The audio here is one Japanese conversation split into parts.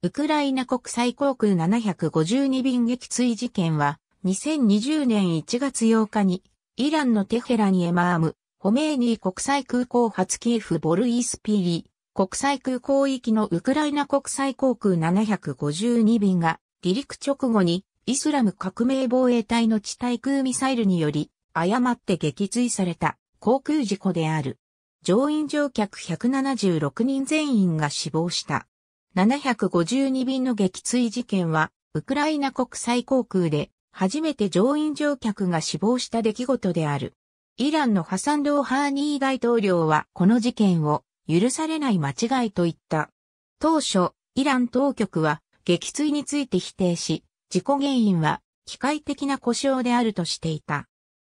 ウクライナ国際航空752便撃墜事件は、2020年1月8日に、イランのテヘラニエマーム、ホメーニー国際空港発キーフボルイスピリ国際空港域のウクライナ国際航空752便が、離陸直後に、イスラム革命防衛隊の地対空ミサイルにより、誤って撃墜された航空事故である。乗員乗客176人全員が死亡した。752便の撃墜事件は、ウクライナ国際航空で初めて乗員乗客が死亡した出来事である。イランのハサン・ド・ハーニー大統領はこの事件を許されない間違いと言った。当初、イラン当局は撃墜について否定し、事故原因は機械的な故障であるとしていた。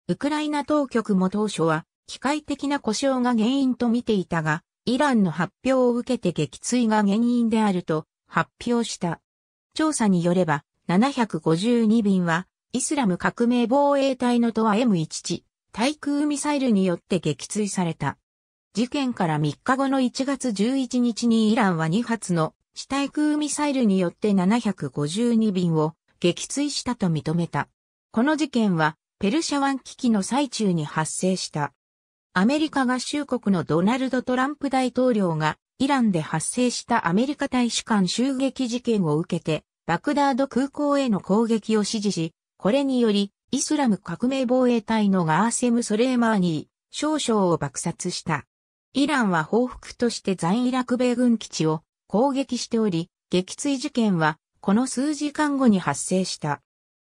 ウクライナ当局も当初は機械的な故障が原因と見ていたが、イランの発表を受けて撃墜が原因であると発表した。調査によれば、752便は、イスラム革命防衛隊のトア M11 対空ミサイルによって撃墜された。事件から3日後の1月11日にイランは2発の地対空ミサイルによって752便を撃墜したと認めた。この事件はペルシャ湾危機の最中に発生した。アメリカ合衆国のドナルド・トランプ大統領が、イランで発生したアメリカ大使館襲撃事件を受けて、バクダード空港への攻撃を指示し、これにより、イスラム革命防衛隊のガーセム・ソレーマーニー、少将を爆殺した。イランは報復として在イラク米軍基地を攻撃しており、撃墜事件はこの数時間後に発生した。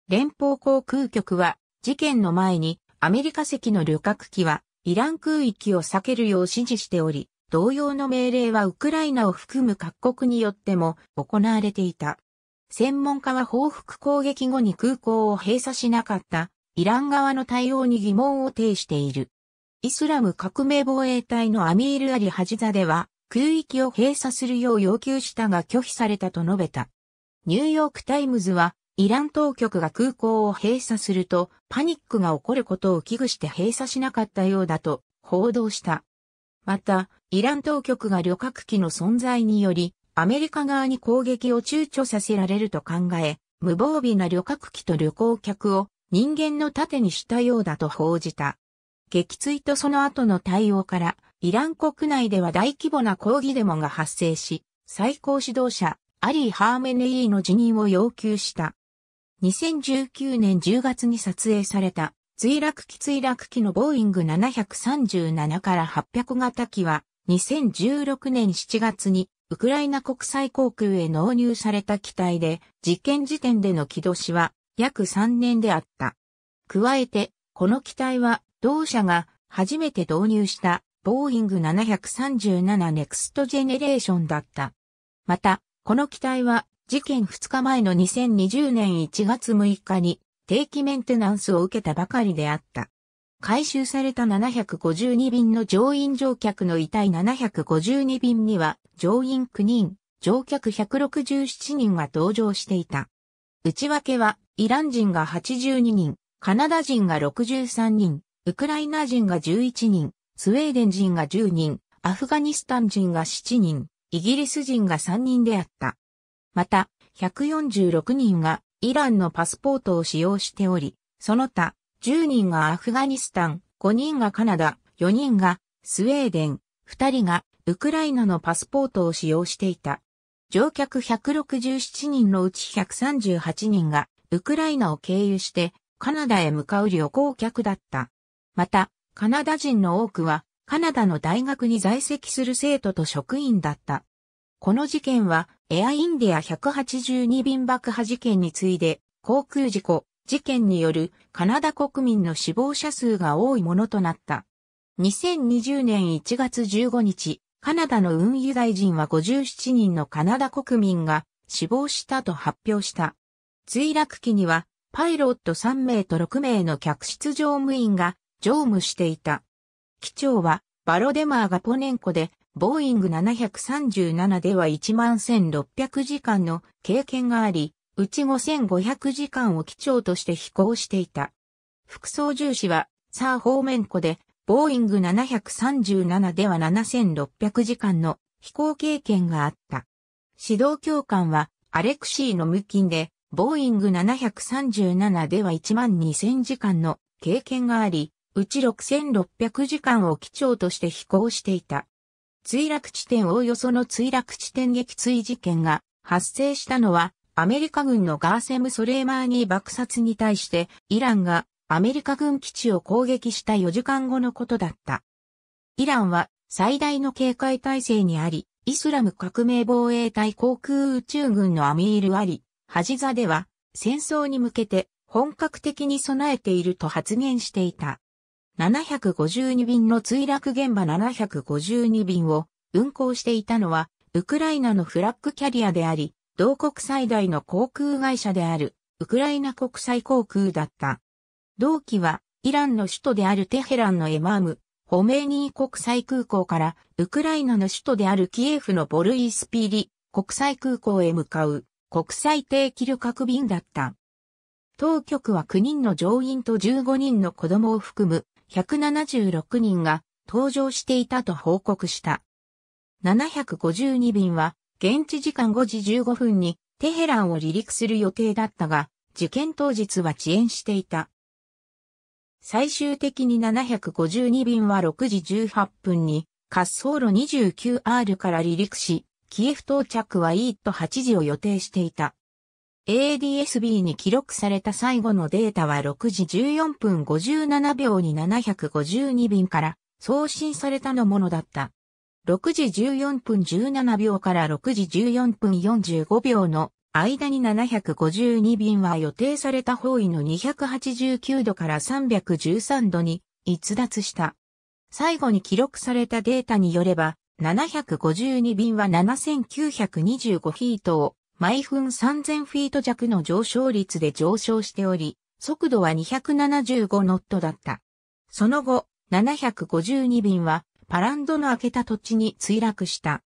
連邦航空局は事件の前にアメリカ籍の旅客機はイラン空域を避けるよう指示しており、同様の命令はウクライナを含む各国によっても行われていた。専門家は報復攻撃後に空港を閉鎖しなかったイラン側の対応に疑問を呈している。イスラム革命防衛隊のアミール・アリ・ハジザでは空域を閉鎖するよう要求したが拒否されたと述べた。ニューヨークタイムズはイラン当局が空港を閉鎖するとパニックが起こることを危惧して閉鎖しなかったようだと報道した。また、イラン当局が旅客機の存在により、アメリカ側に攻撃を躊躇させられると考え、無防備な旅客機と旅行客を人間の盾にしたようだと報じた。撃墜とその後の対応から、イラン国内では大規模な抗議デモが発生し、最高指導者、アリー・ハーメネイーの辞任を要求した。2019年10月に撮影された墜落機墜落機のボーイング737から800型機は2016年7月にウクライナ国際航空へ納入された機体で実験時点での起動しは約3年であった。加えてこの機体は同社が初めて導入したボーイング737ネクストジェネレーションだった。また、この機体は事件2日前の2020年1月6日に定期メンテナンスを受けたばかりであった。回収された752便の乗員乗客の遺体752便には乗員9人、乗客167人が同乗していた。内訳はイラン人が82人、カナダ人が63人、ウクライナ人が11人、スウェーデン人が10人、アフガニスタン人が7人、イギリス人が3人であった。また、146人がイランのパスポートを使用しており、その他、10人がアフガニスタン、5人がカナダ、4人がスウェーデン、2人がウクライナのパスポートを使用していた。乗客167人のうち138人がウクライナを経由してカナダへ向かう旅行客だった。また、カナダ人の多くはカナダの大学に在籍する生徒と職員だった。この事件は、エアインディア182便爆破事件に次いで、航空事故、事件によるカナダ国民の死亡者数が多いものとなった。2020年1月15日、カナダの運輸大臣は57人のカナダ国民が死亡したと発表した。墜落機にはパイロット3名と6名の客室乗務員が乗務していた。機長はバロデマーがポネンコでボーイング737では11,600時間の経験があり、うち5,500時間を基調として飛行していた。副操縦士は、サー方面庫で、ボーイング737では7,600時間の飛行経験があった。指導教官は、アレクシーの無菌で、ボーイング737では12,000時間の経験があり、うち6,600時間を基調として飛行していた。墜落地点おおよその墜落地点撃墜事件が発生したのは、アメリカ軍のガーセム・ソレーマーニー爆殺に対して、イランがアメリカ軍基地を攻撃した4時間後のことだった。イランは最大の警戒態勢にあり、イスラム革命防衛隊航空宇宙軍のアミール・アリ、ハジザでは、戦争に向けて本格的に備えていると発言していた。752便の墜落現場752便を運航していたのは、ウクライナのフラッグキャリアであり、同国最大の航空会社である、ウクライナ国際航空だった。同期は、イランの首都であるテヘランのエマーム、ホメーニー国際空港から、ウクライナの首都であるキエフのボルイスピーリ国際空港へ向かう国際定期旅客便だった。当局は9人の乗員と15人の子供を含む176人が搭乗していたと報告した。752便は現地時間5時15分にテヘランを離陸する予定だったが、事件当日は遅延していた。最終的に752便は6時18分に滑走路 29R から離陸し、キエフ到着はイート8時を予定していた。ADSB に記録された最後のデータは6時14分57秒に752便から送信されたのものだった。6時14分17秒から6時14分45秒の間に752便は予定された方位の289度から313度に逸脱した。最後に記録されたデータによれば、752便は7925ヒートを毎分3000フィート弱の上昇率で上昇しており、速度は275ノットだった。その後、752便はパランドの開けた土地に墜落した。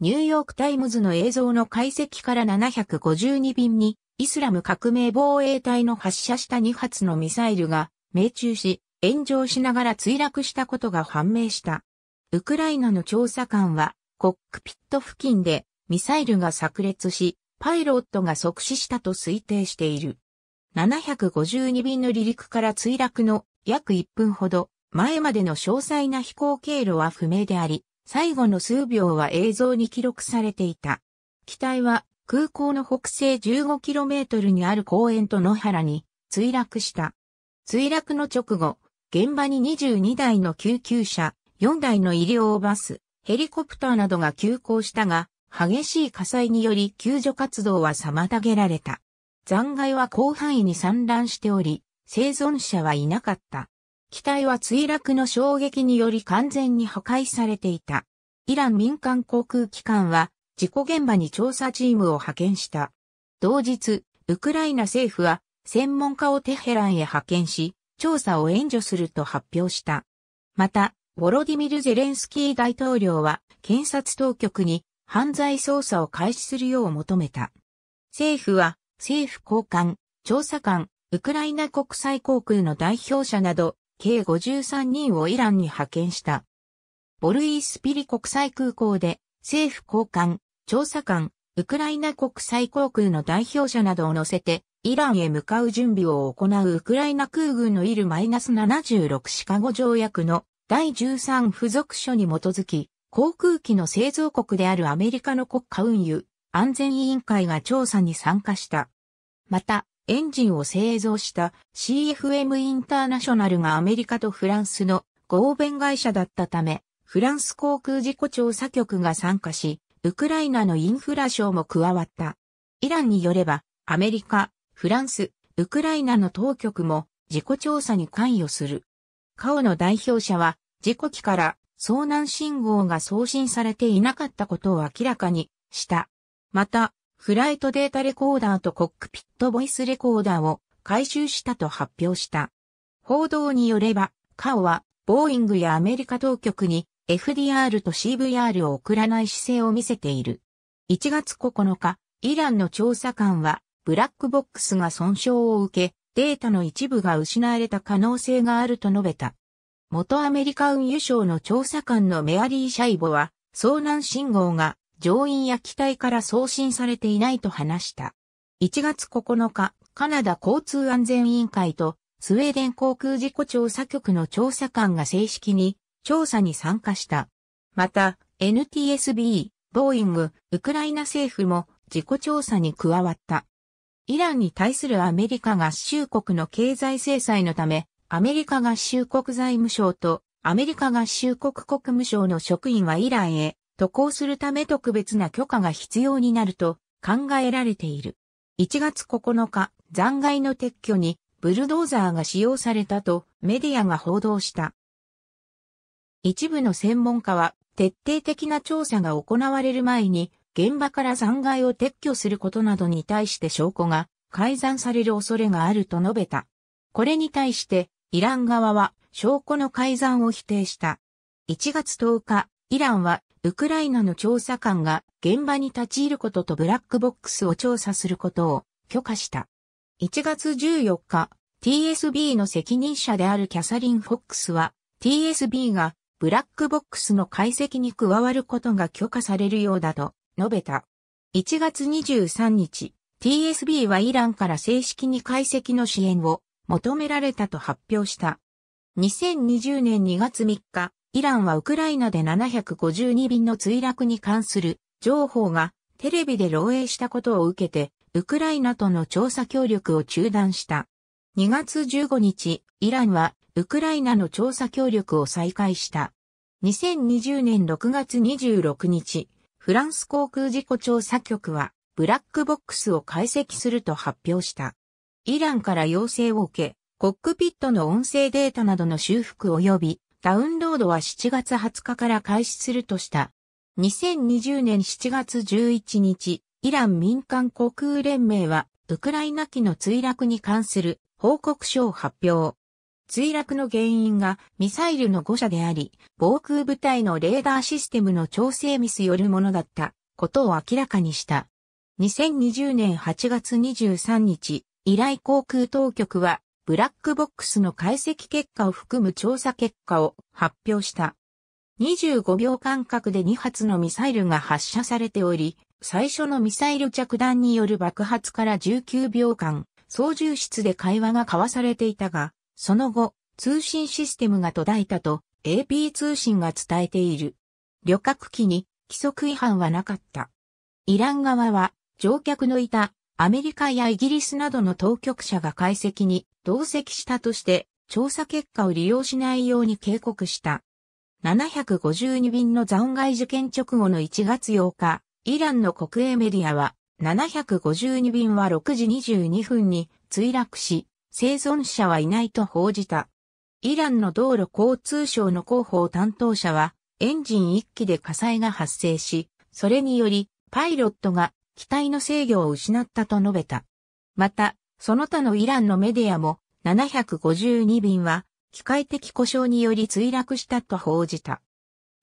ニューヨークタイムズの映像の解析から752便にイスラム革命防衛隊の発射した2発のミサイルが命中し、炎上しながら墜落したことが判明した。ウクライナの調査官はコックピット付近でミサイルが炸裂し、パイロットが即死したと推定している。752便の離陸から墜落の約1分ほど前までの詳細な飛行経路は不明であり、最後の数秒は映像に記録されていた。機体は空港の北西 15km にある公園と野原に墜落した。墜落の直後、現場に22台の救急車、4台の医療バス、ヘリコプターなどが急行したが、激しい火災により救助活動は妨げられた。残骸は広範囲に散乱しており、生存者はいなかった。機体は墜落の衝撃により完全に破壊されていた。イラン民間航空機関は事故現場に調査チームを派遣した。同日、ウクライナ政府は専門家をテヘランへ派遣し、調査を援助すると発表した。また、ボロディミル・ゼレンスキー大統領は検察当局に犯罪捜査を開始するよう求めた。政府は政府高官、調査官、ウクライナ国際航空の代表者など、計53人をイランに派遣した。ボルイ・スピリ国際空港で、政府高官、調査官、ウクライナ国際航空の代表者などを乗せて、イランへ向かう準備を行うウクライナ空軍のイル -76 シカゴ条約の第13付属書に基づき、航空機の製造国であるアメリカの国家運輸安全委員会が調査に参加した。また、エンジンを製造した CFM インターナショナルがアメリカとフランスの合弁会社だったため、フランス航空事故調査局が参加し、ウクライナのインフラ省も加わった。イランによれば、アメリカ、フランス、ウクライナの当局も事故調査に関与する。カオの代表者は、事故機から遭難信号が送信されていなかったことを明らかにした。また、フライトデータレコーダーとコックピットボイスレコーダーを回収したと発表した。報道によれば、カオは、ボーイングやアメリカ当局に FDR と CVR を送らない姿勢を見せている。1月9日、イランの調査官は、ブラックボックスが損傷を受け、データの一部が失われた可能性があると述べた。元アメリカ運輸省の調査官のメアリー・シャイボは、遭難信号が乗員や機体から送信されていないと話した。1月9日、カナダ交通安全委員会とスウェーデン航空事故調査局の調査官が正式に調査に参加した。また、NTSB、ボーイング、ウクライナ政府も事故調査に加わった。イランに対するアメリカ合衆国の経済制裁のため、アメリカ合衆国財務省とアメリカ合衆国国務省の職員はイランへ渡航するため特別な許可が必要になると考えられている。1月9日、残骸の撤去にブルドーザーが使用されたとメディアが報道した。一部の専門家は徹底的な調査が行われる前に現場から残骸を撤去することなどに対して証拠が改ざんされる恐れがあると述べた。これに対してイラン側は証拠の改ざんを否定した。1月10日、イランはウクライナの調査官が現場に立ち入ることとブラックボックスを調査することを許可した。1月14日、TSB の責任者であるキャサリン・フォックスは TSB がブラックボックスの解析に加わることが許可されるようだと述べた。1月23日、TSB はイランから正式に解析の支援を求められたと発表した。2020年2月3日、イランはウクライナで752便の墜落に関する情報がテレビで漏洩したことを受けて、ウクライナとの調査協力を中断した。2月15日、イランはウクライナの調査協力を再開した。2020年6月26日、フランス航空事故調査局はブラックボックスを解析すると発表した。イランから要請を受け、コックピットの音声データなどの修復及びダウンロードは7月20日から開始するとした。2020年7月11日、イラン民間航空連盟は、ウクライナ機の墜落に関する報告書を発表。墜落の原因がミサイルの誤射であり、防空部隊のレーダーシステムの調整ミスよるものだったことを明らかにした。2020年8月23日、依頼航空当局は、ブラックボックスの解析結果を含む調査結果を発表した。25秒間隔で2発のミサイルが発射されており、最初のミサイル着弾による爆発から19秒間、操縦室で会話が交わされていたが、その後、通信システムが途絶えたと AP 通信が伝えている。旅客機に規則違反はなかった。イラン側は乗客のいたアメリカやイギリスなどの当局者が解析に同席したとして調査結果を利用しないように警告した。752便の残骸受験直後の1月8日、イランの国営メディアは、752便は6時22分に墜落し、生存者はいないと報じた。イランの道路交通省の広報担当者は、エンジン1機で火災が発生し、それにより、パイロットが機体の制御を失ったと述べた。また、その他のイランのメディアも、752便は、機械的故障により墜落したと報じた。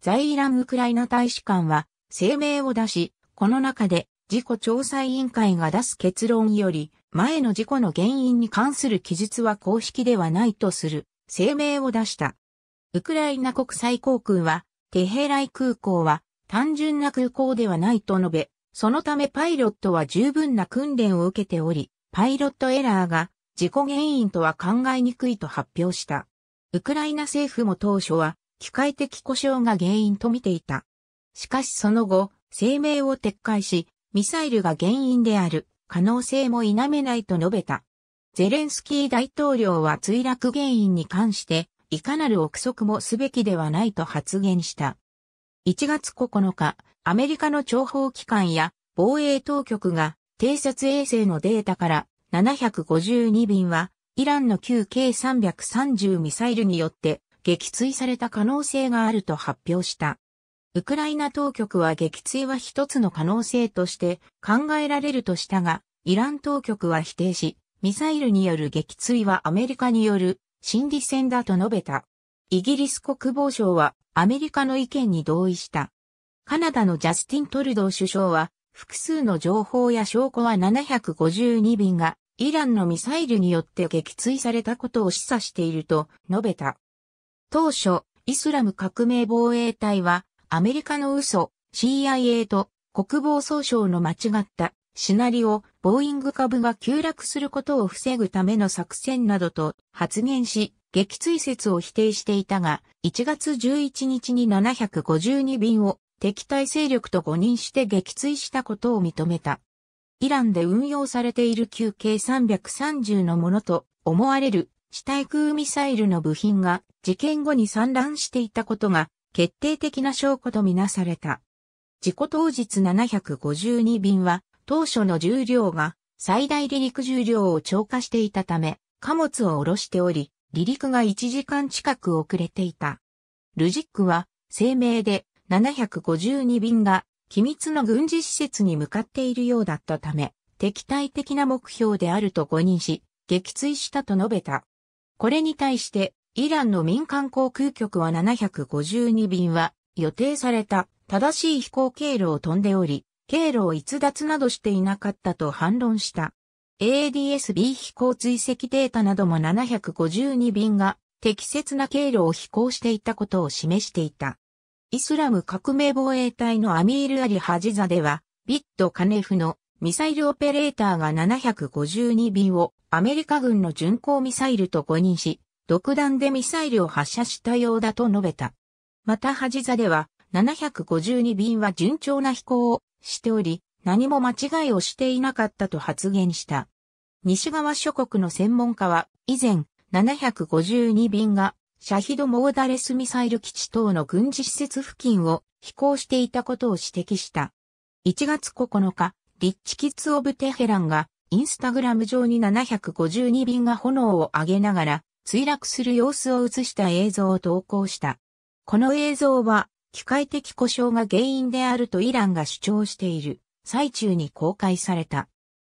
在イランウクライナ大使館は、声明を出し、この中で、事故調査委員会が出す結論より、前の事故の原因に関する記述は公式ではないとする声明を出した。ウクライナ国際航空は、テヘライ空港は単純な空港ではないと述べ、そのためパイロットは十分な訓練を受けており、パイロットエラーが事故原因とは考えにくいと発表した。ウクライナ政府も当初は機械的故障が原因と見ていた。しかしその後、声明を撤回し、ミサイルが原因である可能性も否めないと述べた。ゼレンスキー大統領は墜落原因に関して、いかなる憶測もすべきではないと発言した。1月9日、アメリカの諜報機関や防衛当局が偵察衛星のデータから752便はイランの旧 K330 ミサイルによって撃墜された可能性があると発表した。ウクライナ当局は撃墜は一つの可能性として考えられるとしたが、イラン当局は否定し、ミサイルによる撃墜はアメリカによる心理戦だと述べた。イギリス国防省はアメリカの意見に同意した。カナダのジャスティン・トルドー首相は、複数の情報や証拠は752便が、イランのミサイルによって撃墜されたことを示唆していると述べた。当初、イスラム革命防衛隊は、アメリカの嘘、CIA と国防総省の間違ったシナリオ、ボーイング株が急落することを防ぐための作戦などと発言し、撃墜説を否定していたが、1月11日に752便を敵対勢力と誤認して撃墜したことを認めた。イランで運用されている旧計330のものと思われる地対空ミサイルの部品が事件後に散乱していたことが決定的な証拠とみなされた。事故当日752便は当初の重量が最大離陸重量を超過していたため貨物を下ろしており離陸が1時間近く遅れていた。ルジックは声明で752便が機密の軍事施設に向かっているようだったため、敵対的な目標であると誤認し、撃墜したと述べた。これに対して、イランの民間航空局は752便は予定された正しい飛行経路を飛んでおり、経路を逸脱などしていなかったと反論した。ADS-B 飛行追跡データなども752便が適切な経路を飛行していたことを示していた。イスラム革命防衛隊のアミール・アリ・ハジザでは、ビット・カネフのミサイルオペレーターが752便をアメリカ軍の巡航ミサイルと誤認し、独断でミサイルを発射したようだと述べた。またハジザでは、752便は順調な飛行をしており、何も間違いをしていなかったと発言した。西側諸国の専門家は、以前、752便がシャヒド・モーダレスミサイル基地等の軍事施設付近を飛行していたことを指摘した。1月9日、リッチキッズ・オブ・テヘランが、インスタグラム上に752便が炎を上げながら、墜落する様子を映した映像を投稿した。この映像は、機械的故障が原因であるとイランが主張している最中に公開された。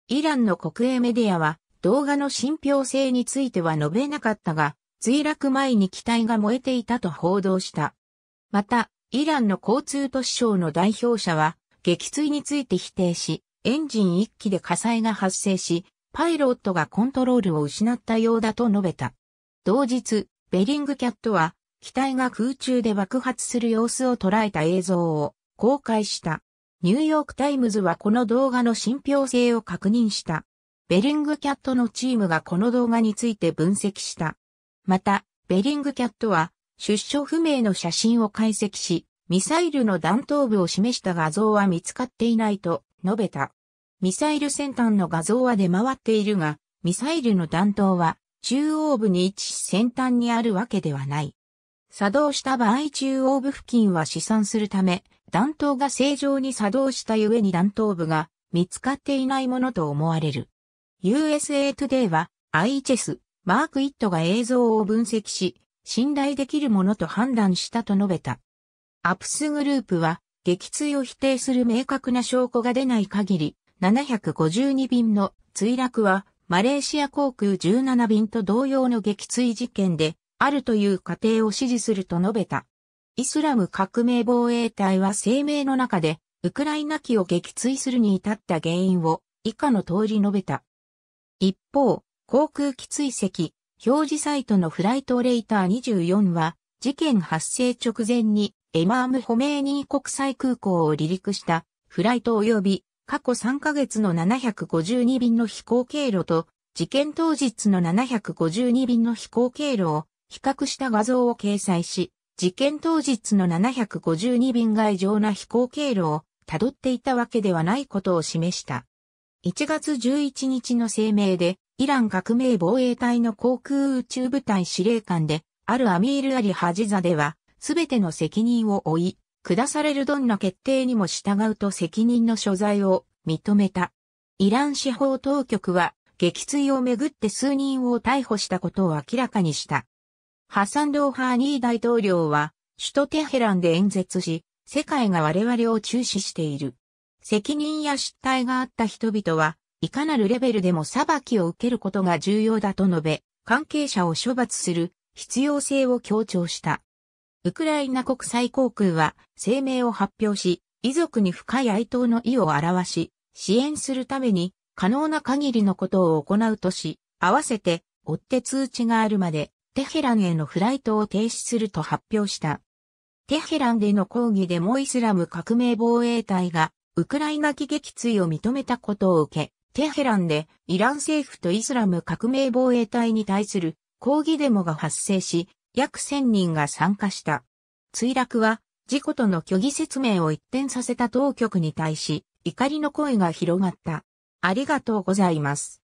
イランの国営メディアは動画の信憑性については述べなかったが、墜落前に機体が燃えていたと報道した。また、イランの交通都市省の代表者は、撃墜について否定し、エンジン1機で火災が発生し、パイロットがコントロールを失ったようだと述べた。同日、ベリングキャットは、機体が空中で爆発する様子を捉えた映像を公開した。ニューヨークタイムズはこの動画の信憑性を確認した。ベリングキャットのチームがこの動画について分析した。また、ベリングキャットは、出所不明の写真を解析し、ミサイルの弾頭部を示した画像は見つかっていないと述べた。ミサイル先端の画像は出回っているが、ミサイルの弾頭は中央部に位置し先端にあるわけではない。作動した場合中央部付近は試算するため、弾頭が正常に作動したゆえに弾頭部が見つかっていないものと思われる。USA Today は IHS マーク・イットが映像を分析し、信頼できるものと判断したと述べた。アプスグループは、撃墜を否定する明確な証拠が出ない限り、752便の墜落は、マレーシア航空17便と同様の撃墜事件で、あるという過程を支持すると述べた。イスラム革命防衛隊は声明の中で、ウクライナ機を撃墜するに至った原因を以下の通り述べた。一方、航空機追跡、表示サイトのフライトレーター24は、事件発生直前にエマーム・ホメーニー国際空港を離陸したフライト及び過去3ヶ月の752便の飛行経路と事件当日の752便の飛行経路を比較した画像を掲載し、事件当日の752便が異常な飛行経路を辿っていたわけではないことを示した。1月11日の声明でイラン革命防衛隊の航空宇宙部隊司令官で、あるアミール・アリ・ハジザでは、すべての責任を負い、下されるどんな決定にも従うと責任の所在を認めた。イラン司法当局は、撃墜をめぐって数人を逮捕したことを明らかにした。ハサン・ローハーニー大統領は、首都テヘランで演説し、世界が我々を注視している。責任や失態があった人々は、いかなるレベルでも裁きを受けることが重要だと述べ、関係者を処罰する必要性を強調した。ウクライナ国際航空は声明を発表し、遺族に深い哀悼の意を表し、支援するために可能な限りのことを行うとし、合わせて追って通知があるまでテヘランへのフライトを停止すると発表した。テヘランでの抗議でもイスラム革命防衛隊がウクライナ機撃追を認めたことを受け、テヘランでイラン政府とイスラム革命防衛隊に対する抗議デモが発生し、約1000人が参加した。墜落は事故との虚偽説明を一転させた当局に対し、怒りの声が広がった。ありがとうございます。